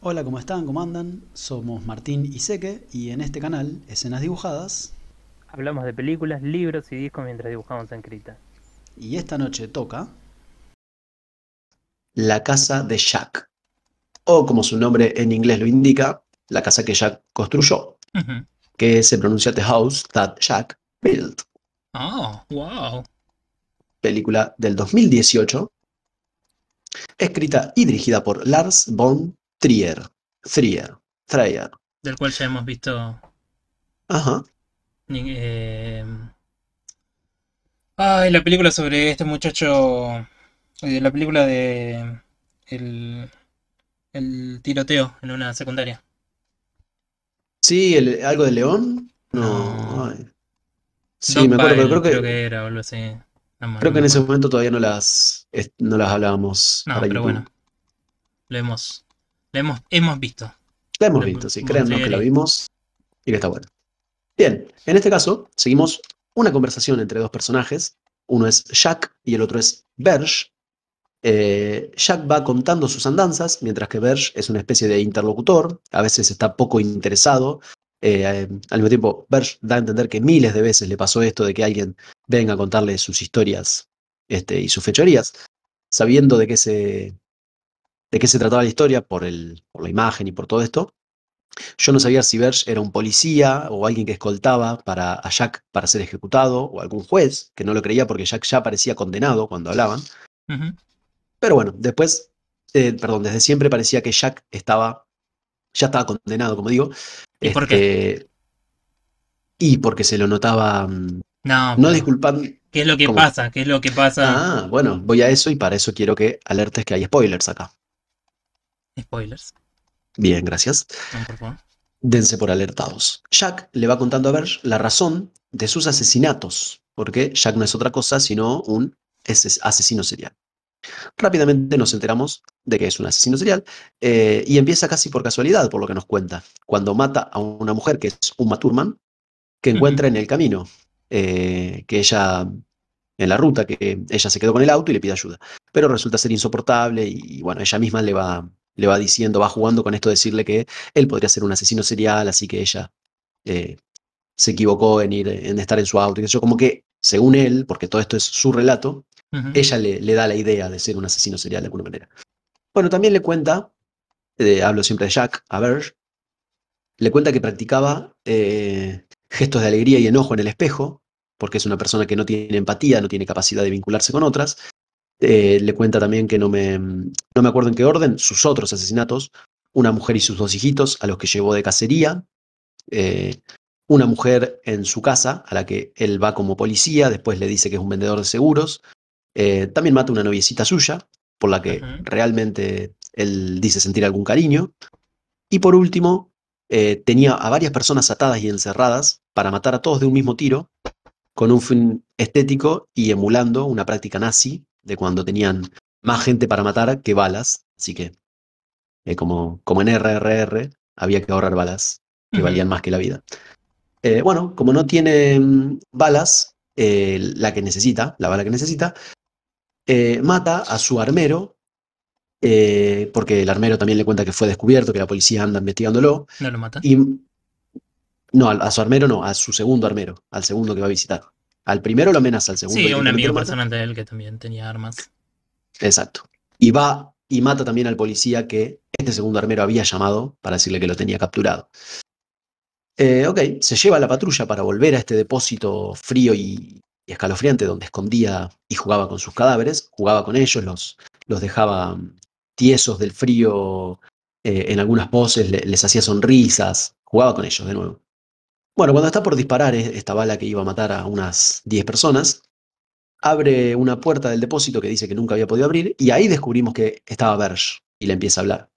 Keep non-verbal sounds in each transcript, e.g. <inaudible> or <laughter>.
Hola, ¿cómo están? ¿Cómo andan? Somos Martín y Seque y en este canal, Escenas Dibujadas, hablamos de películas, libros y discos mientras dibujamos en Crita. Y esta noche toca La casa de Jack, o como su nombre en inglés lo indica, la casa que Jack construyó, que se pronuncia The House That Jack Built. Ah, wow. Película del 2018, escrita y dirigida por Lars von Trier, Trier, Trier. Del cual ya hemos visto. Ajá. Eh... Ay, la película sobre este muchacho. Eh, la película de. El, tiroteo en una secundaria. Sí, algo de León. No. Sí, me acuerdo, pero creo que. Creo que era, o algo creo que en ese momento todavía no las, no las hablábamos. No, pero bueno. Lo hemos hemos, visto. La hemos visto, sí, créannos que lo vimos y que está bueno. Bien, en este caso seguimos una conversación entre dos personajes. Uno es Jack y el otro es Berge. Eh, Jack va contando sus andanzas, mientras que Berge es una especie de interlocutor, a veces está poco interesado. Eh, al mismo tiempo, Berge da a entender que miles de veces le pasó esto de que alguien venga a contarle sus historias este, y sus fechorías, sabiendo de que se de qué se trataba la historia por, el, por la imagen y por todo esto. Yo no sabía si Verge era un policía o alguien que escoltaba para, a Jack para ser ejecutado o algún juez, que no lo creía porque Jack ya parecía condenado cuando hablaban. Pero bueno, después, eh, perdón, desde siempre parecía que Jack estaba, ya estaba condenado, como digo. ¿Y por qué? Este, y porque se lo notaba. Mm, no, no disculpando. ¿Qué es lo que pasa? ¿Qué es lo que pasa? Ah, bueno, voy a eso y para eso quiero que alertes que hay spoilers acá. Spoilers. Bien, gracias. Dense por alertados. Jack le va contando a Verge la razón de sus asesinatos, porque Jack no es otra cosa sino un asesino serial. Rápidamente nos enteramos de que es un asesino serial eh, y empieza casi por casualidad, por lo que nos cuenta, cuando mata a una mujer que es un maturman, que encuentra en el camino, eh, que ella, en la ruta, que ella se quedó con el auto y le pide ayuda. Pero resulta ser insoportable y bueno, ella misma le va, le va diciendo, va jugando con esto, decirle que él podría ser un asesino serial, así que ella eh, se equivocó en ir, en estar en su auto. Y eso como que, según él, porque todo esto es su relato, ella le, le, da la idea de ser un asesino serial de alguna manera. Bueno, también le cuenta, eh, hablo siempre de Jack, a le cuenta que practicaba eh, gestos de alegría y enojo en el espejo, porque es una persona que no tiene empatía, no tiene capacidad de vincularse con otras, eh, le cuenta también que no me, mm, no me acuerdo en qué orden, sus otros asesinatos, una mujer y sus dos hijitos a los que llevó de cacería, eh, una mujer en su casa a la que él va como policía, después le dice que es un vendedor de seguros, eh, también mata una noviecita suya, por la que realmente él dice sentir algún cariño, y por último, tenía a varias personas atadas y encerradas para matar a todos de un mismo tiro, con un fin estético y emulando una práctica nazi de cuando tenían más gente para matar que balas, así que eh, como, como en RRR había que ahorrar balas que valían más que la vida. Eh, bueno, como no tiene mm, balas, eh, la que necesita, la bala que necesita, mata a su armero, porque el armero también le cuenta que fue descubierto, que la policía anda investigándolo. ¿No lo mata? Y, no, a su armero no, a su segundo armero, al segundo que va a visitar. Al primero lo amenaza, al segundo. Sí, un amigo personal de él que también tenía armas. Exacto. Y va y mata también al policía que este segundo armero había llamado para decirle que lo tenía capturado. Eh, ok, se lleva a la patrulla para volver a este depósito frío y, escalofriante donde escondía y jugaba con sus cadáveres, jugaba con ellos, los, los dejaba mm, tiesos del frío, eh, en algunas poses les hacía sonrisas, jugaba con ellos de nuevo. Bueno, cuando está por disparar esta bala que iba a matar a unas 10 personas, abre una puerta del depósito que dice que nunca había podido abrir y ahí descubrimos que estaba Berge y le empieza a hablar.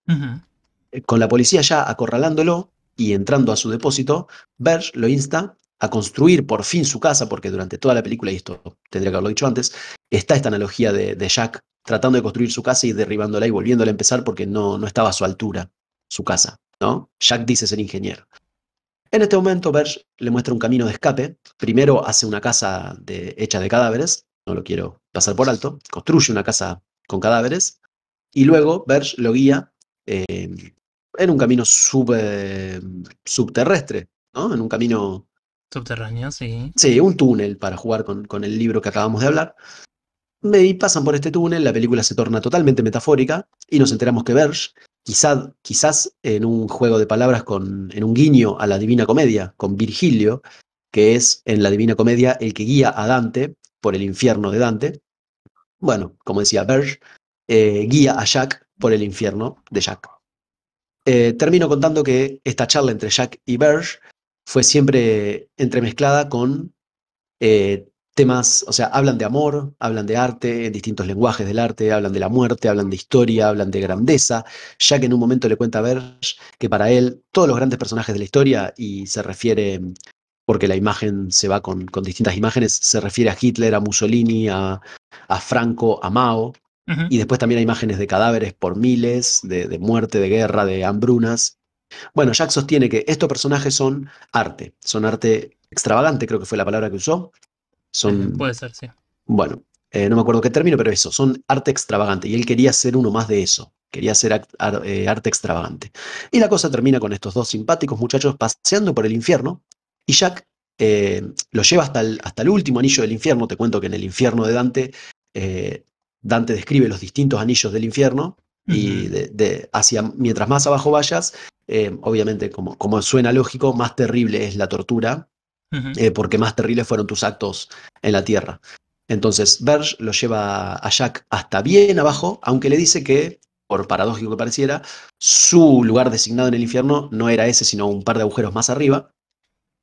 Eh, con la policía ya acorralándolo y entrando a su depósito, Berge lo insta a construir por fin su casa, porque durante toda la película, y esto tendría que haberlo dicho antes, está esta analogía de, de Jack tratando de construir su casa y derribándola y volviéndola a empezar porque no, no estaba a su altura su casa. ¿no? Jack dice ser ingeniero. En este momento, Bersh le muestra un camino de escape. Primero hace una casa de, hecha de cadáveres, no lo quiero pasar por alto, construye una casa con cadáveres, y luego Bersh lo guía em, en un camino subterrestre, ¿no? En un camino... Subterráneo, sí. Sí, un túnel para jugar con, con el libro que acabamos de hablar. Y pasan por este túnel, la película se torna totalmente metafórica y nos enteramos que Bersh quizás en un juego de palabras, con, en un guiño a la Divina Comedia, con Virgilio, que es en la Divina Comedia el que guía a Dante por el infierno de Dante. Bueno, como decía Berge, eh, guía a Jack por el infierno de Jack. Eh, termino contando que esta charla entre Jack y Berge fue siempre entremezclada con eh, temas, o sea, hablan de amor, hablan de arte, en distintos lenguajes del arte, hablan de la muerte, hablan de historia, hablan de grandeza, ya que en un momento le cuenta a Berge que para él todos los grandes personajes de la historia, y se refiere, porque la imagen se va con, distintas imágenes, se refiere a Hitler, a Mussolini, a, Franco, a Mao, y después también hay imágenes de cadáveres por miles, de, de muerte, de guerra, de hambrunas. Bueno, Jack sostiene que estos personajes son arte, son arte extravagante, creo que fue la palabra que usó, Puede ser, sí. Bueno, eh, no me acuerdo qué término, pero eso, son arte extravagante. Y él quería ser uno más de eso. Quería ser eh, arte extravagante. Y la cosa termina con estos dos simpáticos muchachos paseando por el infierno. Y Jack eh, lo lleva hasta el, hasta el, último anillo del infierno. Te cuento que en el infierno de Dante, Dante describe los distintos anillos del infierno. Y hacia, mientras más abajo vayas, obviamente, como, como suena lógico, más terrible es la tortura eh, porque más terribles fueron tus actos en la tierra. Entonces, Verge lo lleva a Jack hasta bien abajo, aunque le dice que, por paradójico que pareciera, su lugar designado en el infierno no era ese, sino un par de agujeros más arriba.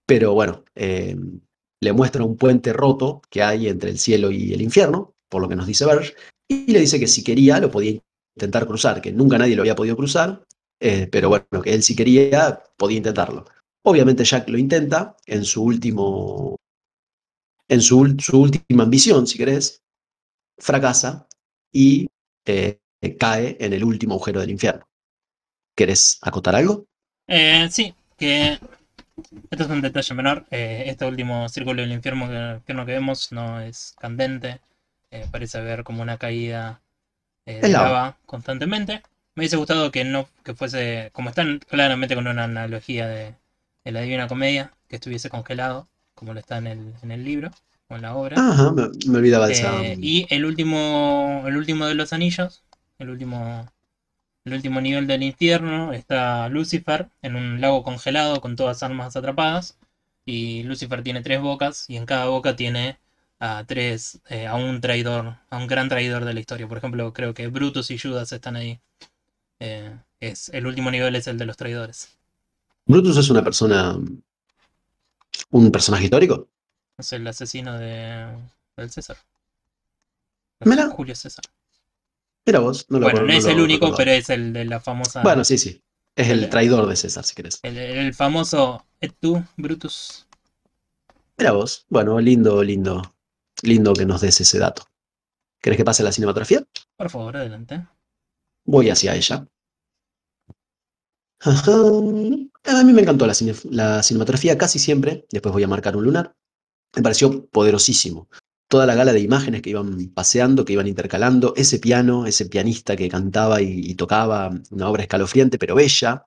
Pero bueno, em, le muestra un puente roto que hay entre el cielo y el infierno, por lo que nos dice Verge, y le dice que si quería lo podía intentar cruzar, que nunca nadie lo había podido cruzar, eh, pero bueno, que él si quería podía intentarlo. Obviamente Jack lo intenta en su último. en su, última ambición, si querés, fracasa y eh, cae en el último agujero del infierno. ¿Querés acotar algo? Eh, sí, que esto es un detalle menor. Eh, este último círculo del infierno que, vemos no es candente. parece haber como una caída de lava. constantemente. Me hubiese gustado que no que fuese, como están claramente con una analogía de en la Divina Comedia, que estuviese congelado, como lo está en el, libro o en la obra. Ajá, me, olvidaba eh, Y el último, el último de los anillos, el último, el último nivel del infierno, está Lucifer en un lago congelado con todas armas atrapadas. Y Lucifer tiene tres bocas y en cada boca tiene a tres, eh, a un traidor, a un gran traidor de la historia. Por ejemplo, creo que Brutus y Judas están ahí. Eh, es, el último nivel es el de los traidores. Brutus es una persona. un personaje histórico. Es el asesino de. del César. ¿Mira? Julio César. Mira vos, no lo Bueno, no, es el único, pero es el de la famosa. Bueno, sí, sí. Es el, traidor de César, si querés. El, famoso ¿es tú, Brutus. Era vos, bueno, lindo, lindo. Lindo que nos des ese dato. ¿Querés que pase la cinematografía? Por favor, adelante. Voy hacia ella. Ah, a mí me encantó la, cinematografía casi siempre, después voy a marcar un lunar, me pareció poderosísimo. Toda la gala de imágenes que iban paseando, que iban intercalando, ese piano, ese pianista que cantaba y, tocaba una obra escalofriante pero bella,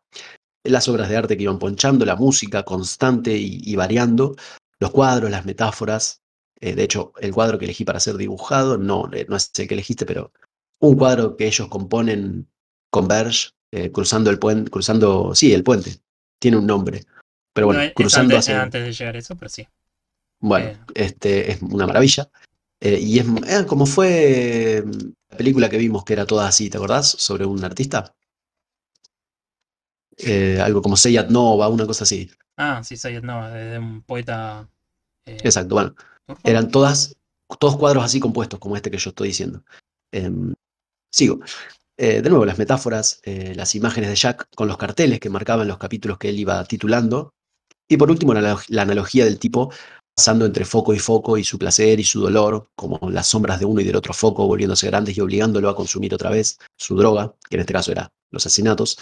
las obras de arte que iban ponchando, la música constante y, variando, los cuadros, las metáforas. Eh, de hecho, el cuadro que elegí para ser dibujado, no, eh, no es elegiste, pero un cuadro que ellos componen, con eh, cruzando el puente, cruzando, sí, el puente, tiene un nombre. Pero bueno, cruzando hacia... antes de llegar eso, pero sí. Bueno, eh. este es una maravilla. Eh, y es eh, como fue mm, la película que vimos que era toda así, ¿te acordás? Sobre un artista. algo como Seyat Nova, una cosa así. Ah, sí, Seyat Nova, de un poeta. Exacto, bueno. Eran todas, todos cuadros así compuestos, como este que yo estoy diciendo. Em, sigo. Eh, de nuevo, las metáforas, eh, las imágenes de Jack con los carteles que marcaban los capítulos que él iba titulando. Y por último, la, analogía del tipo pasando entre foco y foco y su placer y su dolor, como las sombras de uno y del otro foco volviéndose grandes y obligándolo a consumir otra vez su droga, que en este caso era los asesinatos.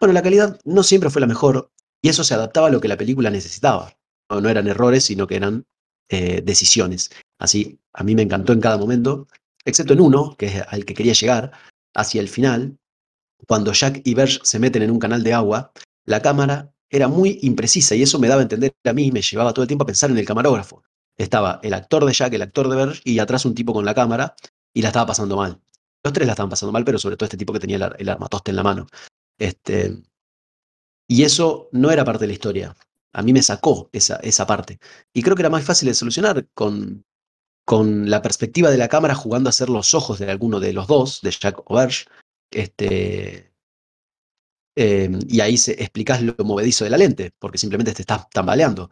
Bueno, la calidad no siempre fue la mejor y eso se adaptaba a lo que la película necesitaba. No, eran errores, sino que eran eh, decisiones. Así, a mí me encantó en cada momento, excepto en uno, que es al que quería llegar, Hacia el final, cuando Jack y Berge se meten en un canal de agua, la cámara era muy imprecisa y eso me daba a entender a mí y me llevaba todo el tiempo a pensar en el camarógrafo. Estaba el actor de Jack, el actor de Berge y atrás un tipo con la cámara y la estaba pasando mal. Los tres la estaban pasando mal, pero sobre todo este tipo que tenía el, arma armatoste en la mano. Este, y eso no era parte de la historia. A mí me sacó esa, esa parte. Y creo que era más fácil de solucionar con con la perspectiva de la cámara jugando a ser los ojos de alguno de los dos, de Jack O'Berge, este, eh, y ahí se, explicás lo movedizo de la lente, porque simplemente te estás tambaleando.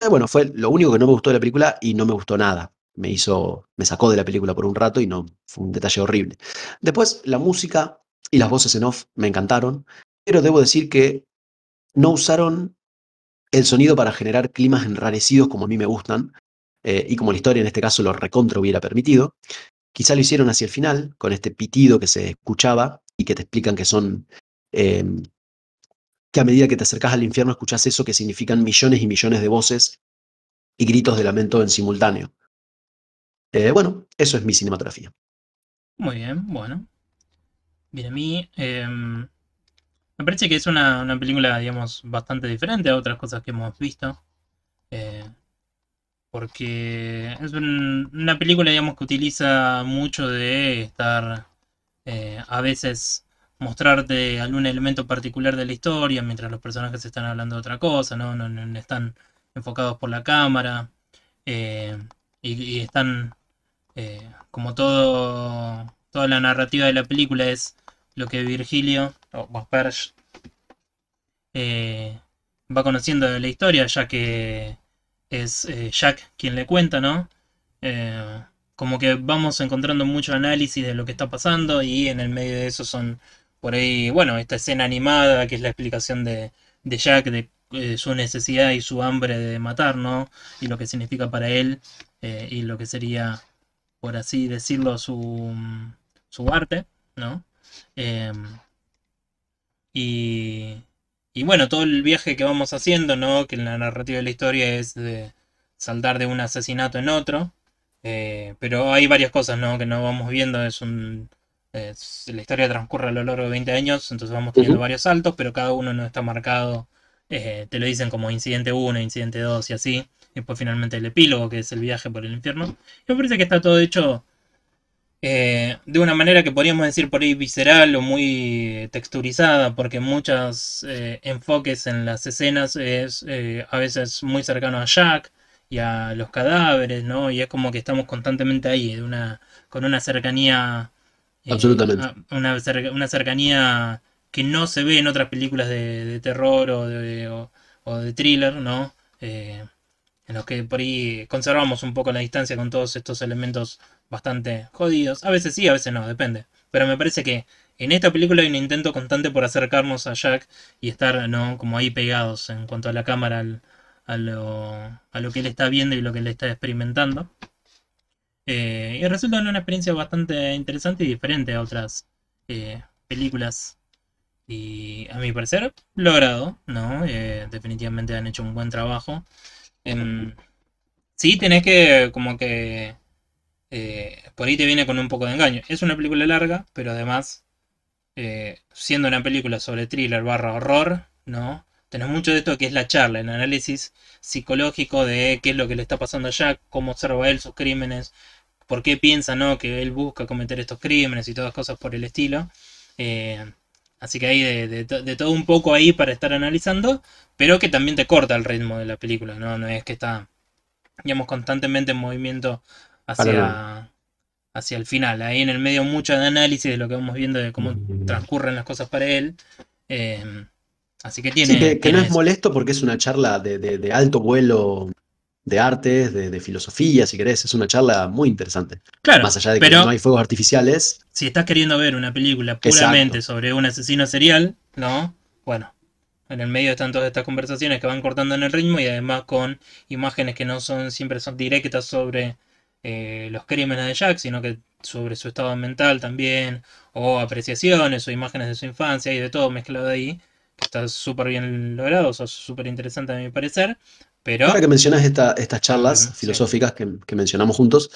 Eh, bueno, fue lo único que no me gustó de la película y no me gustó nada. Me hizo, me sacó de la película por un rato y no, fue un detalle horrible. Después, la música y las voces en off me encantaron, pero debo decir que no usaron el sonido para generar climas enrarecidos como a mí me gustan, eh, y como la historia en este caso lo recontro hubiera permitido. Quizá lo hicieron hacia el final, con este pitido que se escuchaba y que te explican que son, em, que a medida que te acercas al infierno escuchas eso que significan millones y millones de voces y gritos de lamento en simultáneo. Eh, bueno, eso es mi cinematografía. Muy bien, bueno. Bien, a mí em, me parece que es una, una, película, digamos, bastante diferente a otras cosas que hemos visto. Eh, porque es una película digamos que utiliza mucho de estar eh, a veces mostrarte algún elemento particular de la historia mientras los personajes están hablando de otra cosa no, no, están enfocados por la cámara eh, y, están eh, como todo toda la narrativa de la película es lo que Virgilio o oh, va conociendo de la historia ya que es eh, Jack quien le cuenta, ¿no? Eh, como que vamos encontrando mucho análisis de lo que está pasando y en el medio de eso son por ahí, bueno, esta escena animada que es la explicación de, Jack de eh, su necesidad y su hambre de matar, ¿no? Y lo que significa para él y lo que sería, por así decirlo, su, su arte, ¿no? y y bueno, todo el viaje que vamos haciendo, ¿no? Que la narrativa de la historia es de saltar de un asesinato en otro. Eh, pero hay varias cosas, ¿no? Que no vamos viendo. Es un. la historia transcurre a lo largo de 20 años, entonces vamos teniendo varios saltos, pero cada uno no está marcado. Eh, te lo dicen como incidente 1, incidente 2 y así. Y después finalmente el epílogo, que es el viaje por el infierno. Y me parece que está todo hecho eh, de una manera que podríamos decir por ahí visceral o muy eh, texturizada, porque muchos eh, enfoques en las escenas es a veces muy cercano a Jack y a los cadáveres, ¿no? Y es como que estamos constantemente ahí, con una cercanía... Absolutamente. Una, cercanía que no se ve en otras películas de, terror o de, o de, thriller, ¿no? en los que por ahí conservamos un poco la distancia con todos estos elementos bastante jodidos. A veces sí, a veces no, depende. Pero me parece que en esta película hay un intento constante por acercarnos a Jack y estar ¿no? como ahí pegados en cuanto a la cámara, a, lo, a, lo, que él está viendo y lo que él está experimentando. Eh, y resulta una experiencia bastante interesante y diferente a otras eh, películas. Y a mi parecer, logrado, ¿no? Eh, definitivamente han hecho un buen trabajo. Em, sí, tenés que como que eh, por ahí te viene con un poco de engaño. Es una película larga, pero además, eh, siendo una película sobre thriller barra horror, ¿no? Tenés mucho de esto que es la charla, el análisis psicológico de qué es lo que le está pasando allá, Jack, cómo observa él sus crímenes, por qué piensa, ¿no? Que él busca cometer estos crímenes y todas cosas por el estilo. Eh, así que hay de, de, todo un poco ahí para estar analizando, pero que también te corta el ritmo de la película, ¿no? No es que está, digamos, constantemente en movimiento hacia, hacia el final. Ahí en el medio mucho de análisis de lo que vamos viendo, de cómo mm. transcurren las cosas para él. Em, así que tiene... que, no es molesto porque es una charla de, alto vuelo de artes, de, filosofía, si querés. Es una charla muy interesante. Claro. Más allá de que pero, no hay fuegos artificiales. Si estás queriendo ver una película puramente sobre un asesino serial, ¿no? Bueno, en el medio están todas estas conversaciones que van cortando en el ritmo y además con imágenes que no son siempre son directas sobre eh, los crímenes de Jack, sino que sobre su estado mental también, o apreciaciones o imágenes de su infancia y de todo mezclado ahí, que está súper bien logrado, o sea, súper interesante a mi parecer. Pero... Ahora que mencionas estas charlas filosóficas que, mencionamos juntos,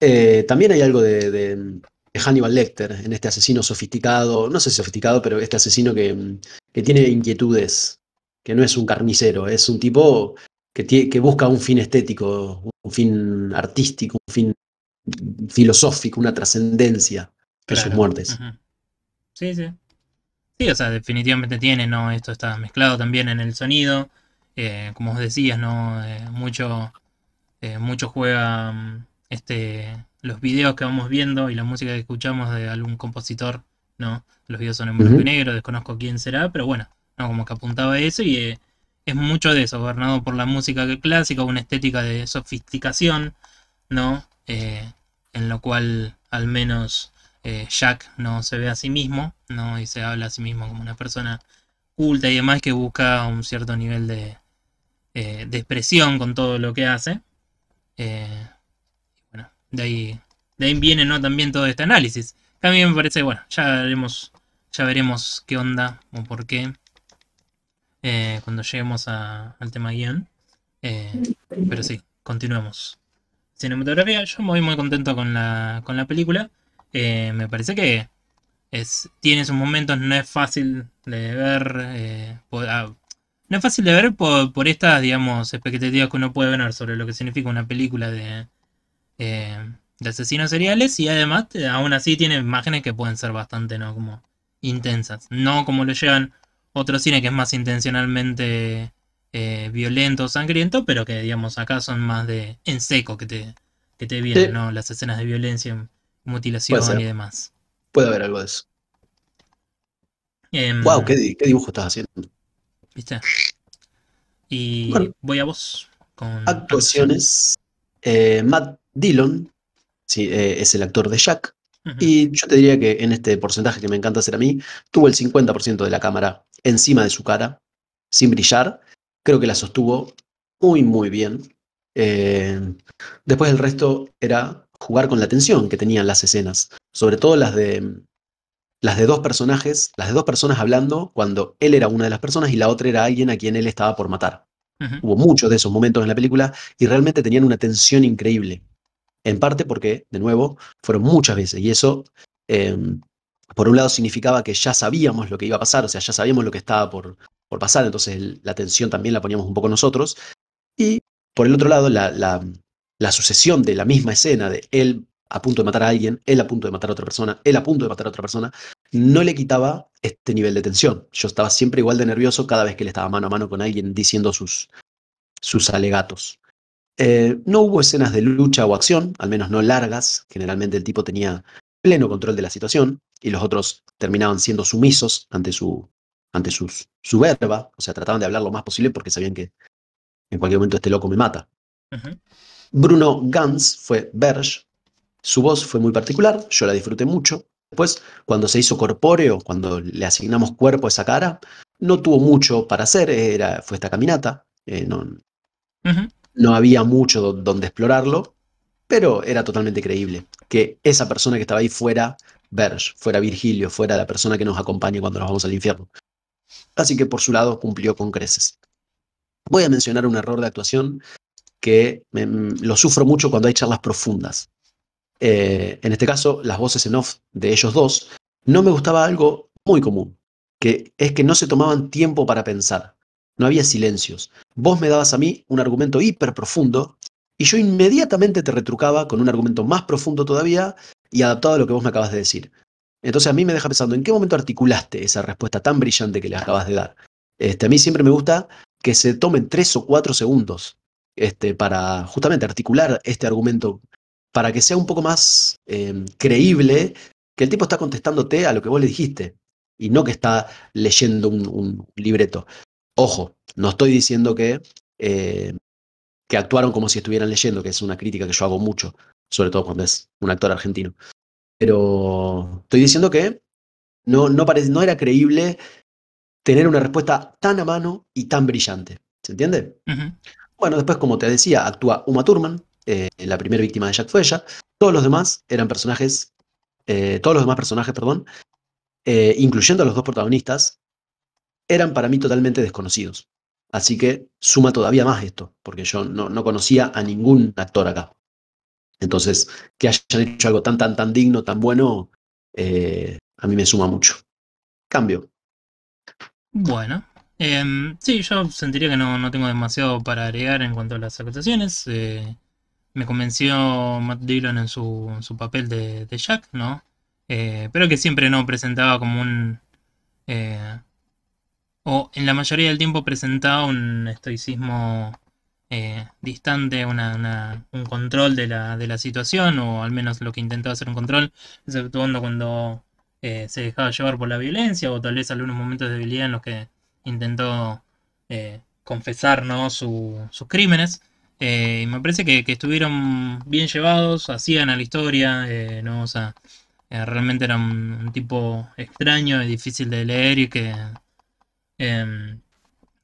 eh, también hay algo de, Hannibal Lecter, en este asesino sofisticado, no sé si sofisticado, pero este asesino que, que tiene inquietudes, que no es un carnicero, es un tipo que, busca un fin estético, un fin artístico, un fin filosófico, una trascendencia de sus muertes. Sí, sí. Sí, o sea, definitivamente tiene, ¿no? Esto está mezclado también en el sonido. Eh, como os decías, ¿no? Eh, mucho, eh, mucho juega mm, este, los videos que vamos viendo y la música que escuchamos de algún compositor, ¿no? Los videos son en blanco y negro, desconozco quién será, pero bueno, ¿no? como que apuntaba eso y es mucho de eso, gobernado por la música clásica, una estética de sofisticación, ¿no? Eh, en lo cual al menos eh, Jack no se ve a sí mismo, ¿no? Y se habla a sí mismo como una persona culta y demás que busca un cierto nivel de, eh, expresión con todo lo que hace. bueno, de ahí, viene ¿no? también todo este análisis. mí me parece, bueno, ya veremos, ya veremos qué onda o por qué eh, cuando lleguemos al tema guión. Eh, pero sí, continuemos. Cinematografía, yo me voy muy contento con la, película. Eh, me parece que es, tiene sus momentos, no es fácil de ver. Ah, no es fácil de ver por, estas, digamos, expectativas que uno puede ver sobre lo que significa una película de, de asesinos seriales y además aún así tiene imágenes que pueden ser bastante, ¿no? Como intensas. No como lo llevan otro cine que es más intencionalmente violento eh, violento, sangriento, pero que digamos acá son más de en seco que te, te vienen, ¿no? Las escenas de violencia, mutilación y demás. Puede haber algo de eso. wow, em, ¿qué, dibujo estás haciendo? ¿Viste? Y voy a vos con actuaciones. Eh, Matt Dillon sí, eh, es el actor de Jack. Y yo te diría que en este porcentaje que me encanta hacer a mí, tuvo el 50% de la cámara encima de su cara, sin brillar. Creo que la sostuvo muy, muy bien. Eh, después el resto era jugar con la tensión que tenían las escenas, sobre todo las de las de dos personajes, las de dos personas hablando cuando él era una de las personas y la otra era alguien a quien él estaba por matar. Hubo muchos de esos momentos en la película y realmente tenían una tensión increíble. En parte porque, de nuevo, fueron muchas veces y eso eh, por un lado significaba que ya sabíamos lo que iba a pasar, o sea, ya sabíamos lo que estaba por, por pasar, entonces la tensión también la poníamos un poco nosotros. Y por el otro lado, la, la, sucesión de la misma escena de él a punto de matar a alguien, él a punto de matar a otra persona, él a punto de matar a otra persona, no le quitaba este nivel de tensión. Yo estaba siempre igual de nervioso cada vez que le estaba mano a mano con alguien diciendo sus, sus alegatos. Eh, no hubo escenas de lucha o acción, al menos no largas. Generalmente el tipo tenía pleno control de la situación y los otros terminaban siendo sumisos ante su ante sus, verba, o sea, trataban de hablar lo más posible porque sabían que en cualquier momento este loco me mata. Bruno Ganz fue Berge, su voz fue muy particular, yo la disfruté mucho. Después, cuando se hizo corpóreo, cuando le asignamos cuerpo a esa cara, no tuvo mucho para hacer, era, fue esta caminata, eh, no, no había mucho donde explorarlo, pero era totalmente creíble que esa persona que estaba ahí fuera Verge, fuera Virgilio, fuera la persona que nos acompañe cuando nos vamos al infierno. Así que por su lado cumplió con creces. Voy a mencionar un error de actuación que em, lo sufro mucho cuando hay charlas profundas. Eh, en este caso, las voces en off de ellos dos, no me gustaba algo muy común, que es que no se tomaban tiempo para pensar. No había silencios. Vos me dabas a mí un argumento hiper profundo y yo inmediatamente te retrucaba con un argumento más profundo todavía y adaptado a lo que vos me acabas de decir. Entonces a mí me deja pensando, ¿en qué momento articulaste esa respuesta tan brillante que le acabas de dar? Este, a mí siempre me gusta que se tomen tres o cuatro segundos este, para justamente articular este argumento, para que sea un poco más em, creíble que el tipo está contestándote a lo que vos le dijiste y no que está leyendo un, libreto. Ojo, no estoy diciendo que eh, que actuaron como si estuvieran leyendo, que es una crítica que yo hago mucho, sobre todo cuando es un actor argentino. Pero estoy diciendo que no, no, no era creíble tener una respuesta tan a mano y tan brillante. ¿Se entiende? Bueno, después, como te decía, actúa Uma Thurman, eh, la primera víctima de Jack Fuella. Todos los demás eran personajes, eh, todos los demás personajes, perdón, eh, incluyendo a los dos protagonistas, eran para mí totalmente desconocidos. Así que suma todavía más esto, porque yo no, conocía a ningún actor acá. Entonces, que hayan hecho algo tan, tan, tan digno, tan bueno, eh, a mí me suma mucho. Cambio. Bueno, em, sí, yo sentiría que no, no, tengo demasiado para agregar en cuanto a las actuaciones. Eh, me convenció Matt Dillon en su, papel de, Jack, ¿no? Eh, pero que siempre no presentaba como un, o en la mayoría del tiempo presentaba un estoicismo eh, distante, un control de la, de la situación, o al menos lo que intentó hacer un control, exceptuando cuando eh, se dejaba llevar por la violencia, o tal vez algunos momentos de debilidad en los que intentó eh, confesar sus crímenes. y me parece que, estuvieron bien llevados, hacían a la historia, ¿no? realmente era un tipo extraño y difícil de leer y que Em,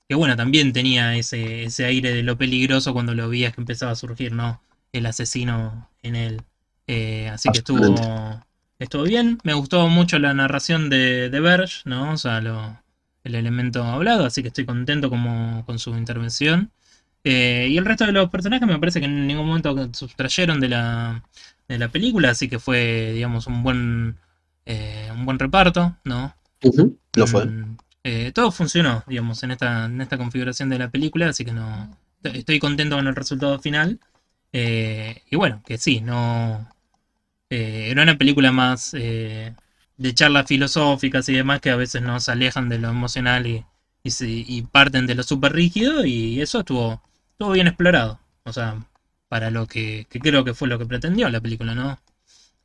que bueno, también tenía ese, aire de lo peligroso cuando lo veías que empezaba a surgir, ¿no? El asesino en él. Eh, así que estuvo, estuvo bien. Me gustó mucho la narración de, de Verge, ¿no? O sea, lo, el elemento hablado, así que estoy contento como, con su intervención. Eh, y el resto de los personajes me parece que en ningún momento sustrayeron de la, de la película, así que fue, digamos, un buen, eh, un buen reparto, ¿no? Lo fue. Mm, eh, todo funcionó, digamos, en esta, en esta configuración de la película, así que no estoy contento con el resultado final. Eh, y bueno, que sí, no eh, era una película más de charlas filosóficas y demás que a veces nos alejan de lo emocional y, y, parten de lo súper rígido y eso estuvo, estuvo bien explorado. O sea, para lo que, que creo que fue lo que pretendió la película, ¿no?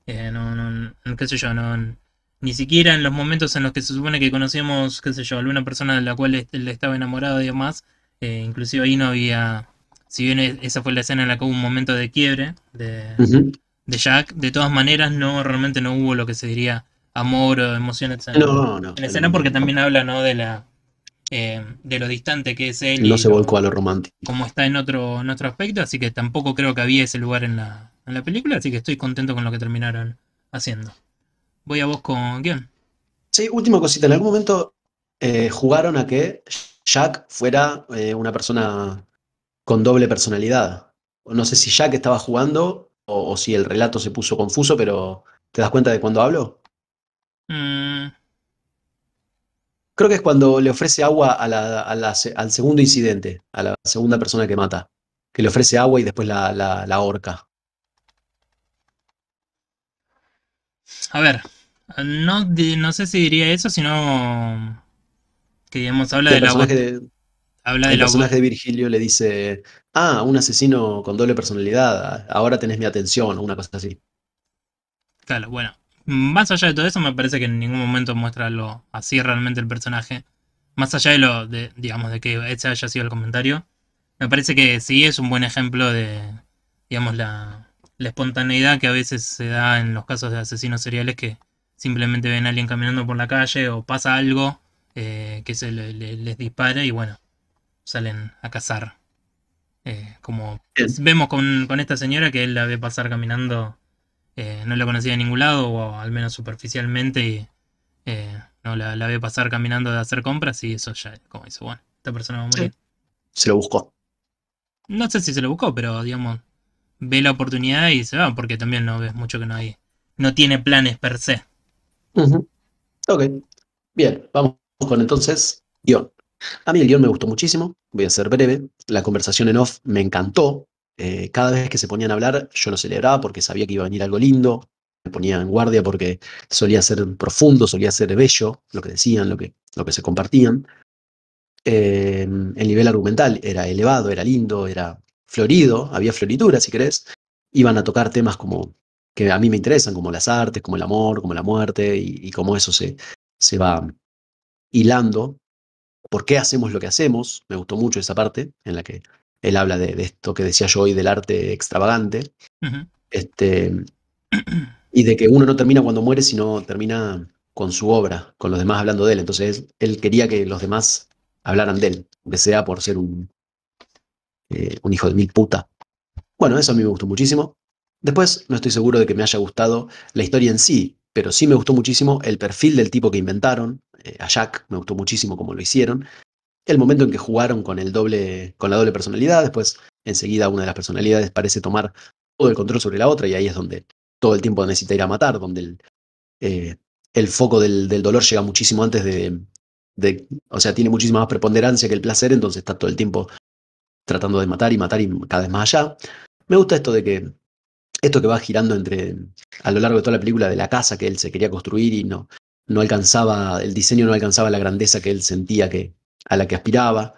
Eh, no, no, qué sé yo, no, ni siquiera en los momentos en los que se supone que conocíamos, qué sé yo, alguna persona de la cual él estaba enamorado y demás, eh, inclusive ahí no había, si bien e-, esa fue la escena en la que hubo un momento de quiebre de, Jack, de todas maneras no, realmente no hubo lo que se diría amor o emoción, etc. No, En la escena porque también habla, De la... Eh, de lo distante que es él. No se volcó a lo romántico. Como está en otro, aspecto, así que tampoco creo que había ese lugar en la, en la película, así que estoy contento con lo que terminaron haciendo voy a vos con quién. Sí, última cosita. En algún momento eh, jugaron a que Jack fuera eh, una persona con doble personalidad. No sé si Jack estaba jugando o, si el relato se puso confuso, pero ¿te das cuenta de cuando hablo? Mm. Creo que es cuando le ofrece agua al segundo incidente, a la segunda persona que mata. Que le ofrece agua y después la, la horca. A ver, no, no sé si diría eso, sino que digamos, habla de Habla personaje de Virgilio le dice, ah, un asesino con doble personalidad, ahora tenés mi atención, o una cosa así. Claro, bueno, más allá de todo eso, me parece que en ningún momento muestra lo así realmente el personaje. Más allá de lo, digamos, de que ese haya sido el comentario, me parece que sí es un buen ejemplo de, digamos, la espontaneidad que a veces se da en los casos de asesinos seriales que Simplemente ven a alguien caminando por la calle o pasa algo eh, que se les dispara y bueno, salen a cazar. Eh, como vemos con, esta señora que él la ve pasar caminando, eh, no la conocía de ningún lado, o al menos superficialmente, y no la, ve pasar caminando de hacer compras y eso ya, como dice, bueno, esta persona va a morir. Se lo buscó. No sé si se lo buscó, pero digamos, ve la oportunidad y se va, porque también no ves mucho que no hay, no tiene planes per se. Ok, bien, vamos con entonces guión. A mí el guión me gustó muchísimo, voy a ser breve. La conversación en off me encantó. Eh, cada vez que se ponían a hablar, yo lo celebraba porque sabía que iba a venir algo lindo. Me ponía en guardia porque solía ser profundo, solía ser bello, lo que decían, lo que, lo que se compartían. Eh, el nivel argumental era elevado, era lindo, era florido, había floritura, si querés. Iban a tocar temas como que a mí me interesan, como las artes, como el amor, como la muerte, y, cómo eso se, se va hilando. ¿Por qué hacemos lo que hacemos? Me gustó mucho esa parte en la que él habla de, esto que decía yo hoy del arte extravagante. este, <clears throat> y de que uno no termina cuando muere, sino termina con su obra, con los demás hablando de él. Entonces él quería que los demás hablaran de él, que sea por ser un, eh, un hijo de mil puta. Bueno, eso a mí me gustó muchísimo. Después, no estoy seguro de que me haya gustado la historia en sí, pero sí me gustó muchísimo el perfil del tipo que inventaron, eh, a Jack me gustó muchísimo cómo lo hicieron, el momento en que jugaron con, el doble, con la doble personalidad, después enseguida una de las personalidades parece tomar todo el control sobre la otra y ahí es donde todo el tiempo necesita ir a matar, donde el, eh, foco del, dolor llega muchísimo antes de, de, o sea, tiene muchísima más preponderancia que el placer, entonces está todo el tiempo tratando de matar y matar y cada vez más allá. Me gusta esto de que esto que va girando entre a lo largo de toda la película de la casa que él se quería construir y no, no alcanzaba, el diseño no alcanzaba la grandeza que él sentía que, a la que aspiraba.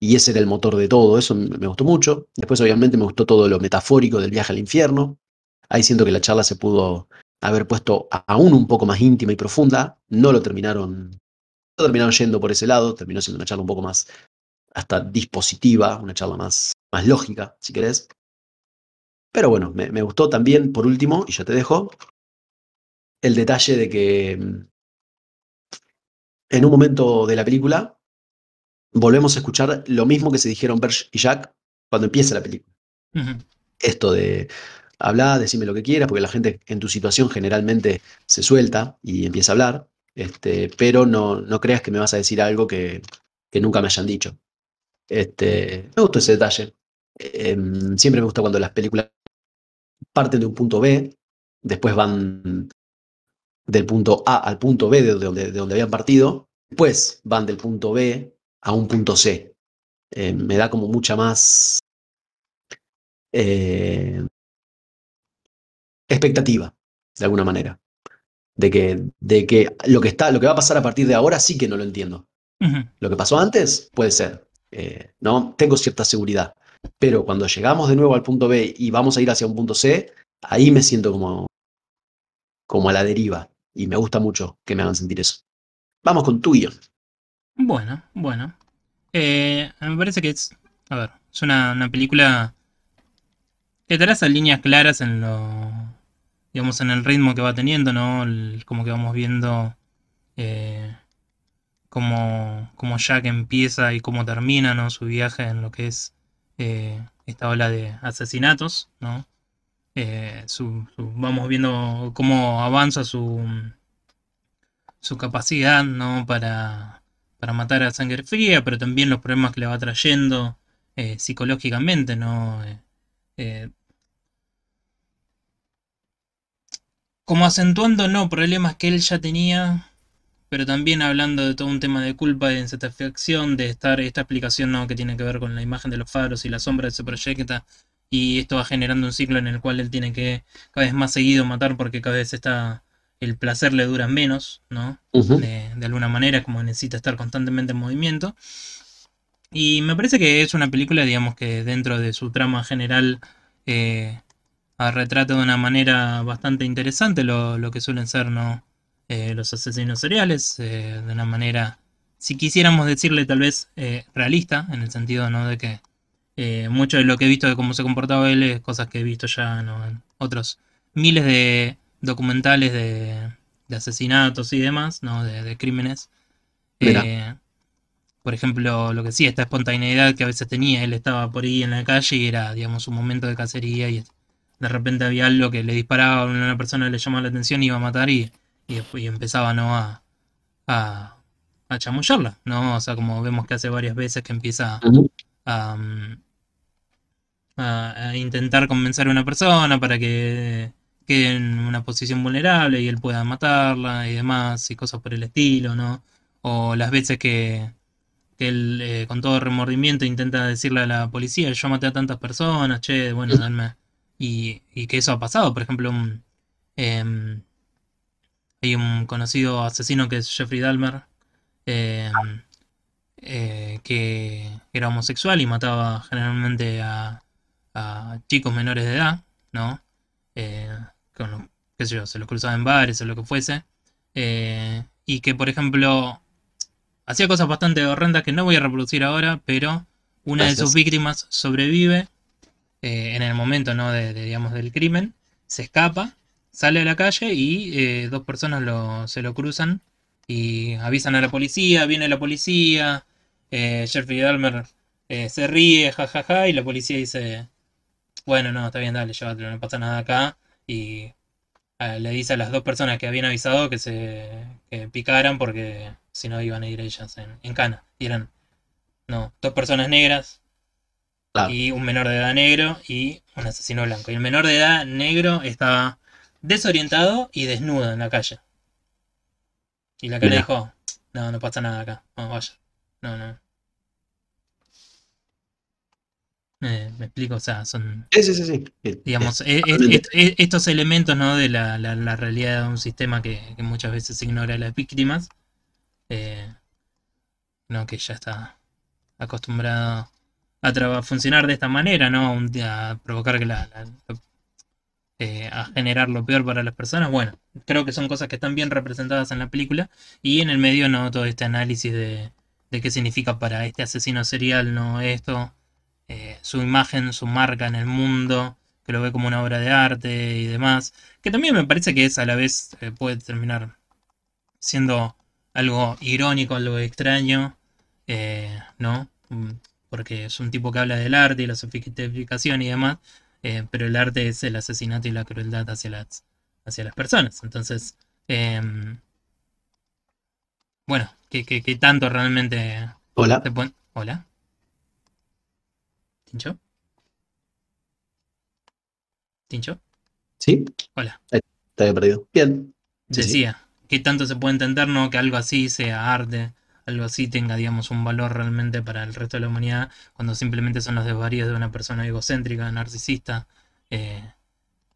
Y ese era el motor de todo, eso me gustó mucho. Después obviamente me gustó todo lo metafórico del viaje al infierno. Ahí siento que la charla se pudo haber puesto aún un poco más íntima y profunda. No lo terminaron, no terminaron yendo por ese lado, terminó siendo una charla un poco más hasta dispositiva, una charla más, más lógica, si querés. Pero bueno, me, gustó también, por último, y ya te dejo, el detalle de que mm, en un momento de la película volvemos a escuchar lo mismo que se dijeron Bersh y Jack cuando empieza la película. Esto de hablar, decime lo que quieras, porque la gente en tu situación generalmente se suelta y empieza a hablar, este, pero no, no creas que me vas a decir algo que, nunca me hayan dicho. Este, me gustó ese detalle. Em, siempre me gusta cuando las películas parten de un punto B, después van del punto A al punto B de donde, habían partido, después van del punto B a un punto C. Eh, me da como mucha más eh, expectativa, de alguna manera, de que, de que lo, que está, lo que va a pasar a partir de ahora sí que no lo entiendo. Lo que pasó antes puede ser, eh, ¿no? Tengo cierta seguridad. Pero cuando llegamos de nuevo al punto B y vamos a ir hacia un punto C, ahí me siento como, como a la deriva. Y me gusta mucho que me hagan sentir eso. Vamos con tu guión. Bueno, bueno. Eh, me parece que es. A ver, es una, película que traza líneas claras en lo. digamos, en el ritmo que va teniendo, ¿no? como que vamos viendo. Eh, cómo, Jack empieza y cómo termina, ¿no? Su viaje en lo que es eh, esta ola de asesinatos, eh, vamos viendo cómo avanza su, su capacidad para, matar a sangre fría, pero también los problemas que le va trayendo eh, psicológicamente. ¿no? como acentuando no problemas que él ya tenía pero también hablando de todo un tema de culpa y de insatisfacción, de estar esta explicación que tiene que ver con la imagen de los faros y la sombra de se proyecta, y esto va generando un ciclo en el cual él tiene que cada vez más seguido matar porque cada vez está el placer le dura menos, ¿no? de, alguna manera, como necesita estar constantemente en movimiento. Y me parece que es una película, digamos, que dentro de su trama general eh, retrata de una manera bastante interesante lo, lo que suelen ser, ¿no? Eh, los asesinos seriales, eh, de una manera, si quisiéramos decirle tal vez eh, realista, en el sentido de que mucho de lo que he visto de cómo se comportaba él es cosas que he visto ya en otros miles de documentales de, asesinatos y demás, de, crímenes. por ejemplo, lo que sí, esta espontaneidad que a veces tenía, él estaba por ahí en la calle y era, digamos, un momento de cacería y de repente había algo que le disparaba a una persona, le llamaba la atención, y iba a matar y y empezaba ¿no? a, a, chamullarla, ¿no? O sea, como vemos que hace varias veces que empieza mm, a, intentar convencer a una persona para que quede en una posición vulnerable y él pueda matarla y demás, y cosas por el estilo, ¿no? O las veces que, él eh, con todo remordimiento intenta decirle a la policía, yo maté a tantas personas, che, bueno, dame. Y, que eso ha pasado, por ejemplo, un, em, hay un conocido asesino que es Jeffrey Dahmer, em, eh, que era homosexual y mataba generalmente a, chicos menores de edad, ¿no? Eh, se los cruzaba en bares o lo que fuese. Eh, y que, por ejemplo, hacía cosas bastante horrendas que no voy a reproducir ahora, pero una de sus víctimas sobrevive en el momento ¿no? digamos, del crimen, se escapa sale a la calle y eh, dos personas se lo cruzan y avisan a la policía, viene la policía, eh, Jeffrey Dahmer eh, se ríe, jajaja, y la policía dice, bueno, no, está bien, dale, llévatelo, no pasa nada acá, y ah, le dice a las dos personas que habían avisado que se que picaran porque si no iban a ir ellas en, cana, y eran, no, dos personas negras, y un menor de edad negro y un asesino blanco. Y el menor de edad negro estaba desorientado y desnudo en la calle. Y la que dijo, no, no pasa nada acá, No, vaya. No, no. me explico, o sea, son. Sí, sí, sí. Digamos, e, e, e, estos elementos ¿no? de la, realidad de un sistema que, muchas veces ignora a las víctimas, eh, ¿no? que ya está acostumbrado a funcionar de esta manera, ¿no? a provocar que la, eh, a generar lo peor para las personas. Bueno, creo que son cosas que están bien representadas en la película y en el medio no todo este análisis de, de qué significa para este asesino serial, no esto, eh, su imagen, su marca en el mundo, que lo ve como una obra de arte y demás, que también me parece que es a la vez eh, puede terminar siendo algo irónico, algo extraño, ¿no? Mm, porque es un tipo que habla del arte y la sofisticación y demás, eh, pero el arte es el asesinato y la crueldad hacia las, hacia las personas. Entonces, em, bueno, ¿qué, tanto realmente... Hola. Hola. ¿Tincho? ¿Tincho? Sí. Hola. te había perdido. Bien. Decía, ¿qué tanto se puede entender no que algo así sea arte? algo así tenga, digamos, un valor realmente para el resto de la humanidad, cuando simplemente son los desvaríos de una persona egocéntrica, narcisista, eh,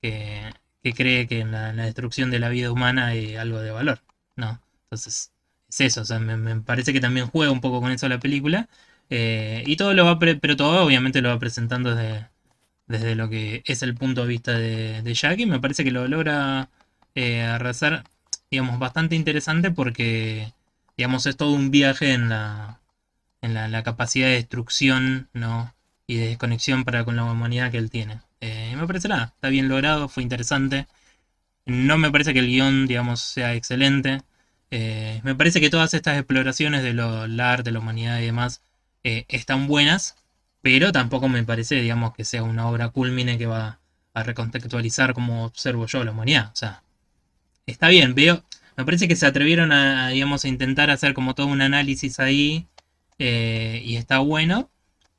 que, cree que en la, destrucción de la vida humana hay algo de valor, ¿no? Entonces, es eso, o sea, me, parece que también juega un poco con eso la película, eh, y todo lo va, pero todo obviamente lo va presentando desde, lo que es el punto de vista de, Jackie. me parece que lo logra eh, arrasar, digamos, bastante interesante porque Digamos, es todo un viaje en la, en la, capacidad de destrucción ¿no? y de desconexión para con la humanidad que él tiene. Eh, me parece nada, está bien logrado, fue interesante. No me parece que el guión, digamos, sea excelente. Eh, me parece que todas estas exploraciones del arte, de la humanidad y demás eh, están buenas, pero tampoco me parece, digamos, que sea una obra culmine que va a recontextualizar como observo yo la humanidad. O sea, está bien, veo, me parece que se atrevieron a, digamos, a intentar hacer como todo un análisis ahí eh, y está bueno,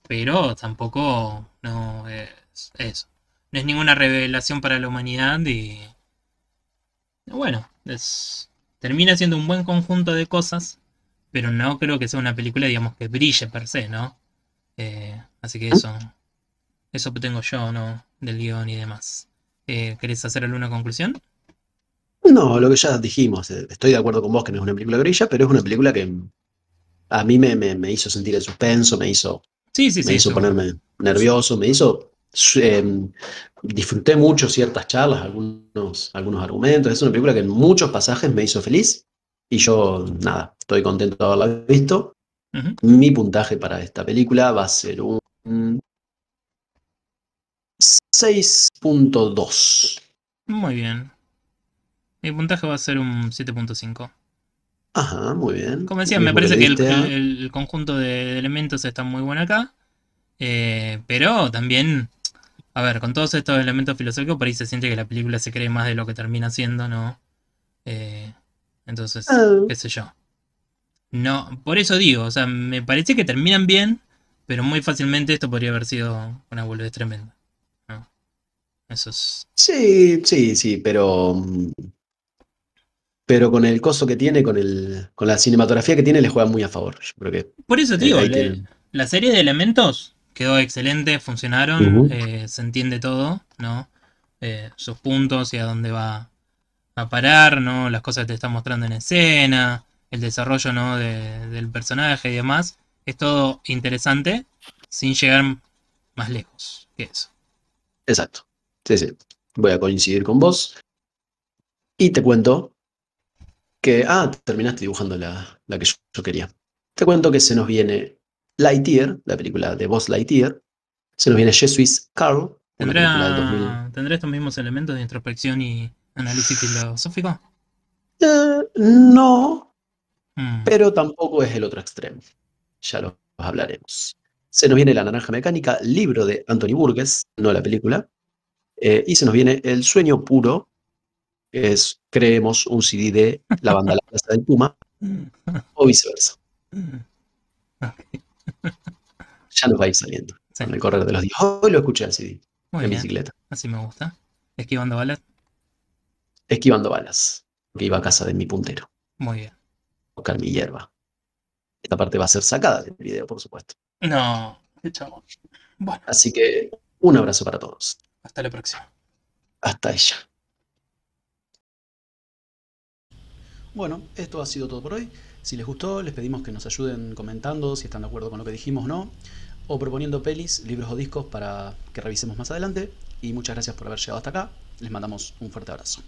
pero tampoco no es eso. No es ninguna revelación para la humanidad y bueno, termina siendo un buen conjunto de cosas, pero no creo que sea una película, digamos, que brille per se, ¿no? Eh, así que eso, eso tengo yo, ¿no? Del guión y demás. Eh, ¿Querés hacer alguna conclusión? No, lo que ya dijimos, eh, estoy de acuerdo con vos que no es una película grilla, pero es una película que a mí me, hizo sentir el suspenso, me hizo, sí, sí, me hizo ponerme nervioso, me hizo... Eh, disfruté mucho ciertas charlas, algunos, algunos argumentos, es una película que en muchos pasajes me hizo feliz y yo, nada, estoy contento de haberla visto. Mi puntaje para esta película va a ser un 6.2. Muy bien. Mi puntaje va a ser un 7.5. Ajá, muy bien. Como decía, me parece que el, conjunto de elementos está muy bueno acá. Eh, pero también, a ver, con todos estos elementos filosóficos, por ahí se siente que la película se cree más de lo que termina siendo, ¿no? Eh, entonces, ah. qué sé yo. No, por eso digo, o sea, me parece que terminan bien, pero muy fácilmente esto podría haber sido una boludez tremenda. Eso Sí, sí, sí, pero mm, pero con el coso que tiene, con, la cinematografía que tiene, le juega muy a favor. Por eso te eh, digo, la serie de elementos quedó excelente, funcionaron, eh, se entiende todo, ¿no? Eh, sus puntos y a dónde va a parar, ¿no? Las cosas que te está mostrando en escena, el desarrollo, ¿no? del personaje y demás. Es todo interesante sin llegar más lejos que eso. Exacto. Sí, sí. Voy a coincidir con vos. Y te cuento ah, terminaste dibujando la, que yo, quería. Te cuento que se nos viene Lightyear, la película de Buzz Lightyear, se nos viene Jesuit Carl. ¿Tendrá, estos mismos elementos de introspección y análisis filosófico? Eh, no, hmm. pero tampoco es el otro extremo. Ya lo hablaremos. Se nos viene La Naranja Mecánica, libro de Anthony Burgess, no la película. Eh, y se nos viene El Sueño Puro, es creemos un CD de la banda La Plaza del Puma, o viceversa. Ya nos va a ir saliendo en el correr de los días. Hoy lo escuché al CD, en bicicleta. Así me gusta. Esquivando balas. Esquivando balas, porque iba a casa de mi puntero. Muy bien. buscar mi hierba. Esta parte va a ser sacada del video, por supuesto. No, echamos. Bueno. Así que un abrazo para todos. Hasta la próxima. Hasta ella. Bueno, esto ha sido todo por hoy. Si les gustó, les pedimos que nos ayuden comentando si están de acuerdo con lo que dijimos o no, o proponiendo pelis, libros o discos para que revisemos más adelante. Y muchas gracias por haber llegado hasta acá. Les mandamos un fuerte abrazo.